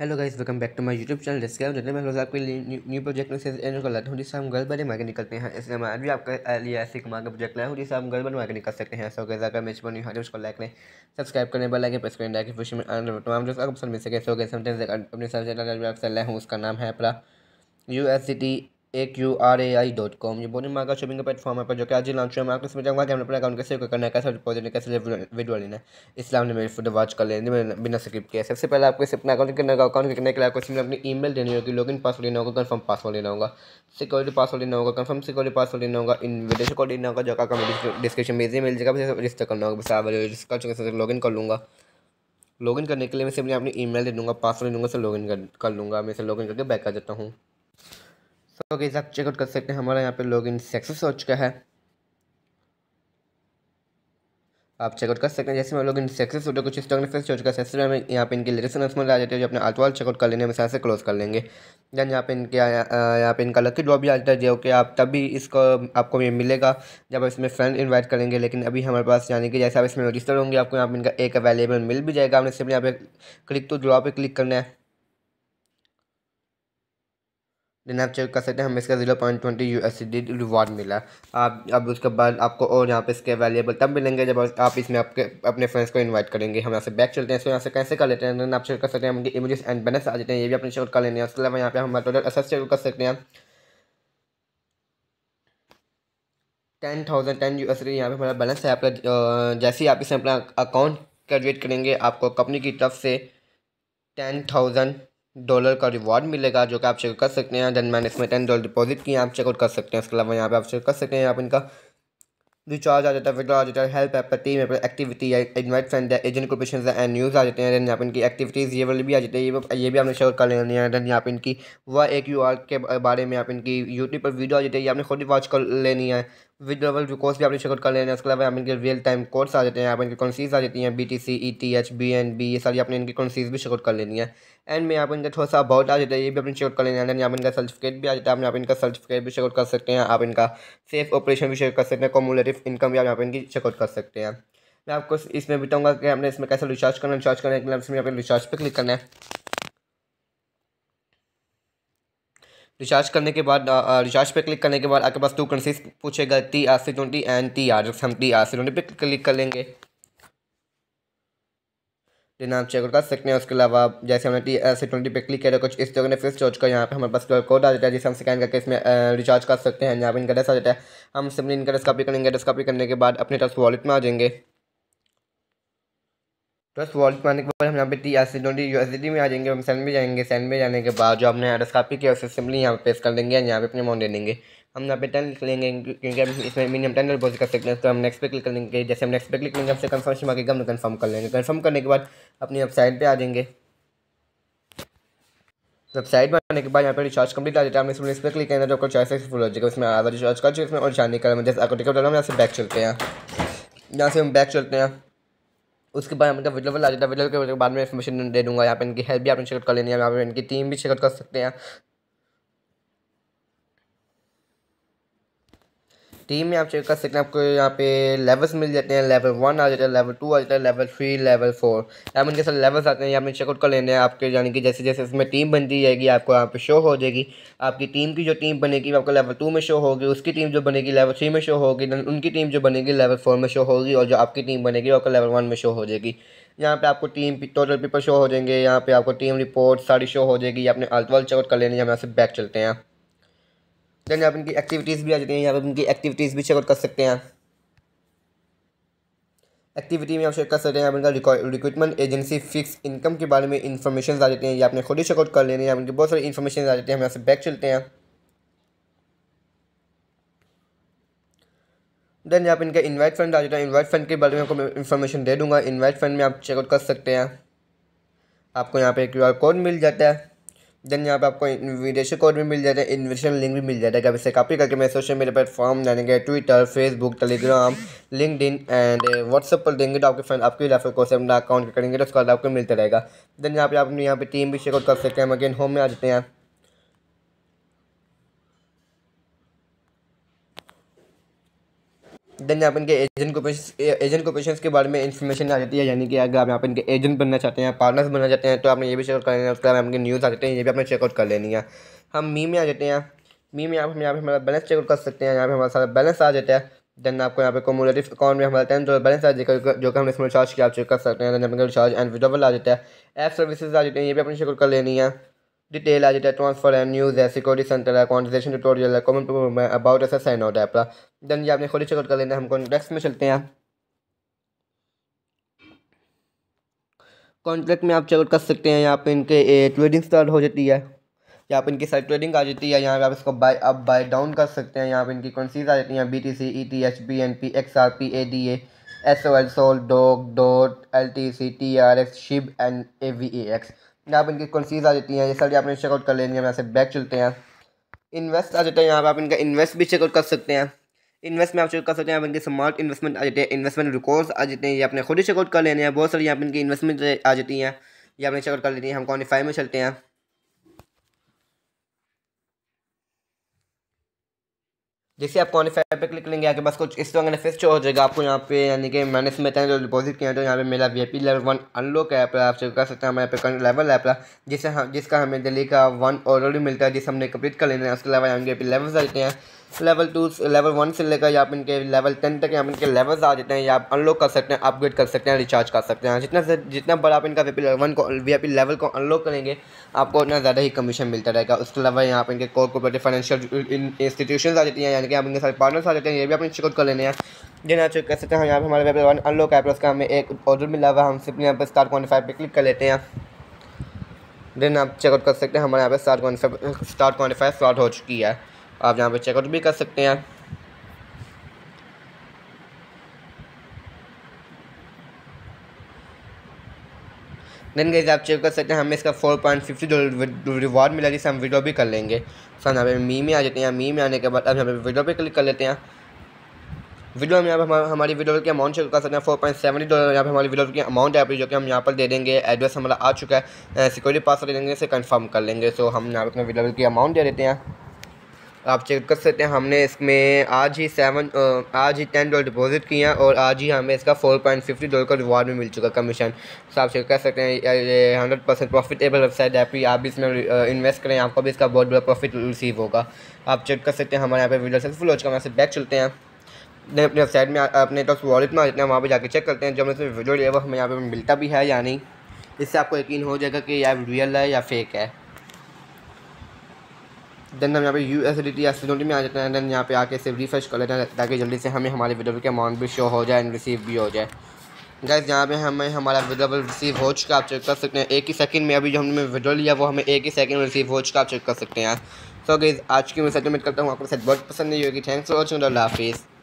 hello guys welcome back to my YouTube channel describe जितने मैं रोज आपके लिए न्यू प्रोजेक्ट में एंड कर लाता हूँ जिससे हम घर बने के निकलते हैं इसलिए मैं भी आपका लिए ऐसे कमा का प्रोजेक्ट लाया हूँ जिससे हम गर्ल बनवा के निकल सकते हैं सो गैस अगर मेरे बनी हाँ उसको लाइक करें सब्सक्राइब करें बेल आइकन प्रेस करें ताकि फ्यूचर में तमाम जो आपको पसंद मिल सके सो गैस अपने हूँ उसका नाम है अपना U S C T A Q R A I dot com ये बोनी मार्का शॉपिंग का प्लेटफॉर्म है पर जो कि आज ही लॉन्च हुआ मैं आपको समझाऊंगा कि हमने अपना अकाउंट कैसे करना है कैसे डिपॉजिट लेना कैसे वीडियो लेना है इसलिए हमने मेरी फोटो वॉच कर लेने बिना स्क्रिप्ट किया सबसे पहले आपको इसे अपना अकाउंट करने होगा अकाउंट करने के लिए आपको इसमें अपनी ई मेल देनी होगी लॉगिन पासवर्ड लेना होगा कन्फर्म पासवर्ड लेना होगा सिक्योरिटी पासवर्ड लेना होगा कन्फर्म सिक्योरिटी पासवर्ड लेना होगा इन्विटेशन कोड लेना होगा जो का डिस्क्रिप्शन में इजी मिल जाएगा रजिस्टर करना होगा बस आप रजिस्टर लॉगिन कर लूँगा लॉगिन करने के लिए मैं सिर्फ अपनी ई मेल दे दूँगा पासवर्ड दे दूँगा से लॉगिन कर लूँगा मैं इसे लॉगिन करके बैक कर देता हूँ सो गई आप चेकआउट कर सकते हैं हमारा यहाँ पे लॉगिन सक्सेस हो चुका है आप चेकआउट कर सकते हैं जैसे लोग इन सक्सेस हो कुछ स्टॉक सक्सेस हो चुका है सक्सेस यहाँ पे इनके लेटेस्ट अनाउंसमेंट आ जाते हैं जो अपने आतवाल चेकआउट कर लेने में यहाँ से क्लोज कर लेंगे दैन यहाँ पे इनके यहाँ पे इनका लकी ड्रॉ भी आ जाता है जो कि आप तब भी इसको आपको ये मिलेगा जब आप इसमें फ्रेंड इन्वाइट करेंगे लेकिन अभी हमारे पास यानी कि जैसे आप इसमें रजिस्टर होंगे आपको यहाँ पे इनका एक अवेलेबल मिल भी जाएगा हमने सिर्फ यहाँ पे क्लिक टू ड्रॉ पर क्लिक करना है देन आप चेक कर सकते हैं हमें इसका zero point twenty U S D reward मिला आप अब उसके बाद आपको और यहाँ पे इसके अवेलेबल तब मिलेंगे जब आप इसमें आपके अपने फ्रेंड्स को इनवाइट करेंगे हम यहाँ से बैक चलते हैं इसको यहाँ से कैसे कर लेते हैं देन आप चेक कर सकते हैं हमें इमेजेस एंड बैनर्स आ जाते हैं ये भी अपने शोर कर लेने हैं उसके अलावा यहाँ पे हम टोटल एसेस चेक कर सकते हैं ten thousand ten U S D यहाँ पर हमारा बैलेंस है आपका जैसे ही आप इसमें अपना अकाउंट क्रिएट करेंगे आपको कंपनी की तरफ से टेन थाउजेंड डॉलर का रिवॉर्ड मिलेगा जो कि आप चेक कर सकते हैं देन मैंने इसमें टेन डॉलर डिपॉजिट किया आप चेकआउट कर सकते हैं उसके अलावा यहाँ पे आप चेक कर सकते हैं आप इनका रिचार्ज आ जाता है विद्रॉ आ जाता है हेल्प ऐप टीम एक्टिविटी या इन्वाइट फ्रेंड है एजेंट है एंड न्यूज़ आ जाते हैं देन यहाँ पर इनकी एक्टिविटीज़ ये वाले भी आ जाती है ये ये भी आपने शेयर कर लेनी है देन यहाँ पर इनकी वह एक यू आर के बारे में आप इनकी यूट्यूब पर वीडियो आ जाती है ये आपने खुद ही वॉच कर लेनी है विद डबल कोर्स भी आप चेकआउट कर लेना इसके अलावा यहाँ इनके रियल टाइम कोर्स आ जाते हैं आप इनकी कॉन्सीज आ जाती हैं B T C E T H B N B ये सारी आपने इनकी कॉन्सीज भी चेकआउट कर लेनी है एंड में यहाँ पर इनका थोड़ा सा अबाउट आ जाता है ये भी आपने चेकआउट कर लेना है यहाँ पर इनका सर्टिफिकेट भी आ जाता है आप यहाँ पर इनका सर्टिफिकेट भी चेकआउट कर सकते हैं आप इनका सेफ ऑपरेशन भी चेक कर सकते हैं कॉमुलेटिव इनकम भी आप यहाँ पर इनकी चेकआउट कर सकते हैं मैं आपको इसमें बताऊँगा कि आपने इसमें कैसे रिचार्ज करना रिचार्ज करने के लिए इसमें यहाँ रिचार्ज पर क्लिक करना है रिचार्ज करने के बाद रिचार्ज पे क्लिक करने के बाद आपके पास टू करेंसीज पूछेगा T R C twenty and T R हम टी आर सी ट्वेंटी पे क्लिक कर लेंगे जिन आप चेकआउट कर सकते हैं उसके अलावा जैसे हमने टी आर सी ट्वेंटी पे क्लिक किया कुछ इस तरह ने फिर चोच कर यहाँ पर हमारे पास कोड आ जाता है जिसे हम स्कैन करके इसमें रिचार्ज कर सकते हैं यहाँ पर इनका ड्रेस आ जाता है हम सिंपली इनका ड्रेस कॉपी करेंगे ड्रेस कॉपी करने के बाद अपने तरफ वॉलेट में आ जाएंगे प्लस तो वॉल्ट में आने के बाद हम यहाँ पे T S D U S D में आ जाएंगे हम सेंड में जाएंगे सेंड में जाने के बाद जो हमने एड्रेस कापी किया उसे सिंपली यहाँ पे पेस कर देंगे यहाँ पे अपने अमाउंट दे देंगे हम यहाँ पे टेन लिख लेंगे क्योंकि हम इसमें मिनिमम टेन डिपोजिट कर सकते हैं तो हम नेक्स्ट पे क्लिक कर लेंगे जैसे हम नेक्स्ट पे क्लिक करेंगे हमसे कन्फर्मेशन मांगेगा हम कन्फर्म कर लेंगे कन्फर्म करने के बाद अपनी वेबसाइट पर आ जाएंगे वेबसाइट में आने के बाद यहाँ पर रिचार्ज कंप्लीट आ जाता है हमने इसमें इस पर क्लिक करना तो आपको चॉइस फुल हो जाएगा उसमें आधा रिचार्ज कर चुके इसमें और जाने का जैसे आपको टिकट डाला हम यहाँ से बैक चलते हैं यहाँ से हम बैक चलते हैं उसके बाद मतलब अवेलेबल वीडियो पर आ जाता है वीडियो के बाद में इन्फॉर्मेशन दे दूँगा यहाँ पे इनकी हेल्प भी आप चेकआउट कर लेनी है यहाँ पे इनकी टीम भी चेकआउट कर सकते हैं टीम में आप चेक कर सकते हैं आपको यहाँ पे लेवल्स मिल जाते हैं लेवल वन आ जाता है लेवल टू आ जाता है लेवल थ्री लेवल फोर या उनके साथ लेवल्स आते हैं यहाँ पे चेकआउट कर लेने हैं आपके यानी कि जैसे जैसे इसमें टीम बनती जाएगी आपको यहाँ पे शो हो जाएगी आपकी टीम की जो टीम बनेगी आपको लेवल टू में शो होगी उसकी टीम जो बनेगी लेवल थ्री में शो होगी उनकी टीम जो बनेगी लेवल फोर में शो होगी और जो आपकी टीम बनेगी आपको लेवल वन में शो हो जाएगी यहाँ पे आपको टीम टोटल पीपल शो हो जाएंगे यहाँ पे आपको टीम रिपोर्ट सारी शो हो जाएगी अपने अल्तवाल चेकआउट कर लेने यहाँ से बैक चलते हैं देन आप इनकी एक्टिविटीज़ भी आ जाती हैं यहाँ पर इनकी एक्टिविटीज़ भी चेकआउट कर सकते हैं एक्टिविटी में आप चेक कर सकते हैं पर इनका रिक्रूटमेंट एजेंसी फिक्स इनकम के बारे में इन्फॉर्मेशन आ जाती हैं या आपने खुद ही चेकआउट कर लेने है इनकी बहुत सारी इन्फॉर्मेशन आ जाती है हम यहाँ से बैक चलते हैं देन यहाँ पर इनका इन्वाइट फंड आ जाता है इन्वाइट फंड के बारे में आपको इन्फॉर्मेशन दे दूंगा इन्वाइट फंड में आप चेकआउट कर सकते हैं आपको यहाँ पर क्यू आर कोड मिल जाता है देन यहाँ पे आपको इन्विटेशन कोड भी मिल जाता है इन्विटेशन लिंक भी मिल जाता है जब इसे कॉपी करके मैं सोशल मीडिया प्लेटफॉर्म जानेंगे Twitter Facebook Telegram LinkedIn and WhatsApp पर देंगे तो आपके फ्रेंड आपके रेफर कोर्स अपना अकाउंट करेंगे तो उसका आपको मिलता रहेगा देन यहाँ पे आप यहाँ पे टीम भी चेकआउट कर सकते हैं हम अगेन होम में आ जाते हैं देन यहाँ पर इनके एजेंट को एजेंट कोपेशन के बारे में इन्फॉर्मेशन आ जाती है यानी कि अगर आप यहाँ पर इनके एजेंट बनना चाहते हैं पार्टनर्स बनना चाहते हैं तो आपने ये भी चेकआउट कर लेना है उसके बाद आपके न्यूज़ आ जाते हैं ये भी आपने चेकआउट कर लेनी है हम मी में आ जाते हैं मी में आप हम यहाँ पर हमारा बैलेंस चेकआउट कर सकते हैं यहाँ पर हमारा सारा बैलेंस आ जाता है देन आपको यहाँ पे कोमोलेटिव अकाउंट में हमारा टेन डॉलर बैलेंस आ जाएगा जो कि हम इसमें रिचार्ज किया आप चेक कर सकते हैं रिचार्ज एंड विदोबल आ जाता है एप सर्विसेज आ जाती हैं ये भी अपनी चेकआउट कर लेनी है Detail data transfer and news है सिक्योरिटी सेंटर है कॉन्वर्जेशन ट्यूटोरियल है common problem है अबाउट ऐसा साइन आउट है अपना देन ये आपने खुद ही चेकआउट कर लेना हम कॉन्टैक्ट्स में चलते हैं कॉन्ट्रैक्ट में आप चेकआउट कर सकते हैं यहाँ पे इनके ट्रेडिंग स्टार्ट हो जाती है यहाँ पे इनकी साइड ट्रेडिंग आ जाती है यहाँ पे आप इसको बाई अप बाय डाउन कर सकते हैं यहाँ पे इनकी कौन आ जाती हैं B T C E T H B N P X R P A D A S O L sol dog dot L T C T R X shib and A V A X यहाँ पर इनकी कॉन्सीज आ जाती हैं ये सारी आपने checkout कर लेनी है यहाँ से बैक चलते हैं इन्वेस्ट आ जाता है यहाँ पर आप इनका इन्वेस्ट भी चेकआउट कर सकते हैं इन्वेस्ट में आप चेक कर सकते हैं आप इनके स्मार्ट इन्वेस्टमेंट आ जाते हैं इन्वेस्टमेंट रिकॉर्ड्स आ जाते हैं ये अपने खुद ही चेकआउट कर लेने हैं बहुत सारी यहाँ पर इनकी इन्वेस्टमेंट आ जाती हैं ये अपने चेकआउट कर लेती हैं हम क्वानिफाई में चलते हैं जैसे आप क्वानिफायर पे क्लिक करेंगे आपके पास कुछ इस तरह मैनिफेस्ट हो जाएगा आपको यहाँ पे यानी कि मैंने इसमें बताया जो डिपॉजिट किया है तो यहाँ पे मेरा V P level one unlock app है आप चेक कर सकते हैं हमारे पे करंट लेवल ऐप है जिससे हम जिसका हमें दिल्ली का वन ऑलरेडी मिलता है जिस हमने कंप्लीट कर लेना है उसके अलावा यहाँ वी लेवल्स रहते हैं लेवल टू लेवल वन से लेकर या इनके लेवल टेन तक यहाँ इनके लेवल्स आ जाते हैं या आप अनलॉक कर सकते हैं अपग्रेड कर सकते हैं रिचार्ज कर सकते हैं जितना जितना बड़ा आप इनका वी वन को वी लेवल को अनलॉक करेंगे आपको उतना ज़्यादा ही कमीशन मिलता रहेगा उसके अलावा यहाँ पर इनके कोर कोपरेटिव फाइनेंशियल इंस्टीट्यूशन आ जाती हैं यानी कि आप इनके सारे पार्टनर्स आ जाते हैं ये भी आप चेकआउट कर लेने हैं जिन आप चेक कर सकते हैं यहाँ पर हमारे वेब वन अनलॉक ऐप उसका हमें एक ऑर्डर मिला हुआ हम सिर्फ यहाँ पर स्टार क्वानिफाई पर क्लिक कर लेते हैं देन आप चेकआउट कर सकते हैं हमारे यहाँ पर star qualify star qualify start हो चुकी है आप यहाँ पे चेकआउट भी कर सकते हैं देन गई आप चेक कर सकते हैं हमें इसका four point fifty dollar reward मिला जिससे हम वीडियो भी कर लेंगे सर यहाँ पे मी में आ जाते हैं मी में आने के बाद अब यहाँ पे वीडियो पे क्लिक कर लेते हैं वीडियो में आप हमारी वीडियो के अमाउंट चेक कर सकते हैं फोर पॉइंट सेवेंटी डॉलर यहाँ पर हमारी वीडियो की अमाउंट है जो कि हम यहाँ पर दे देंगे एड्रेस हमारा आ चुका है सिक्योरिटी पास दे देंगे इसे कन्फर्म कर लेंगे सो हम यहाँ पर अपने वीडियो की अमाउंट दे देते हैं आप चेक कर सकते हैं हमने इसमें आज ही सेवन आज ही टेन डॉलर डिपॉजिट किया और आज ही हमें इसका फोर पॉइंट फिफ्टी डॉलर का रिवार्ड भी मिल चुका कमीशन तो आप चेक कर सकते हैं ये हंड्रेड परसेंट प्रॉफिटेबल वेबसाइट है आप भी इसमें इन्वेस्ट करें आपको भी इसका बहुत बड़ा प्रॉफिट रिसीव होगा आप चेक कर सकते हैं हमारे यहाँ पर वीडियो सक्सेसफुल हो चुका है से बैक चलते हैं अपने अपने वेबसाइट में अपने टॉक्स वॉलेट में आ जाते हैं वहाँ पर जाकर चेक करते हैं जो हमें वीडियो लिया वो हमें यहाँ पर मिलता भी है या नहीं इससे आपको यकीन हो जाएगा कि यह रियल है या फेक है देन हम यहाँ पे यू एस डी टी में आ जाते हैं देन यहाँ पे आके सिर्फ रिफ्रेश कर लेते हैं ताकि जल्दी से हमें हमारे विड्रॉल के अमाउंट भी शो हो जाए एंड रिसीव भी हो जाए गैस यहाँ पे हमें हमारा विड्रॉल रिसीव हो चुका आप चेक कर सकते हैं एक ही सेकंड में अभी जो हमने विड्रॉ लिया वो हमें एक ही सेकंड में रिसीव हो चुका आप चेक कर सकते हैं यार सो गैस आज की मैं सेटमेंट करता हूँ आपको सेट बहुत पसंद नहीं होगी थैंक्स फॉर वॉचिंग हाफिज़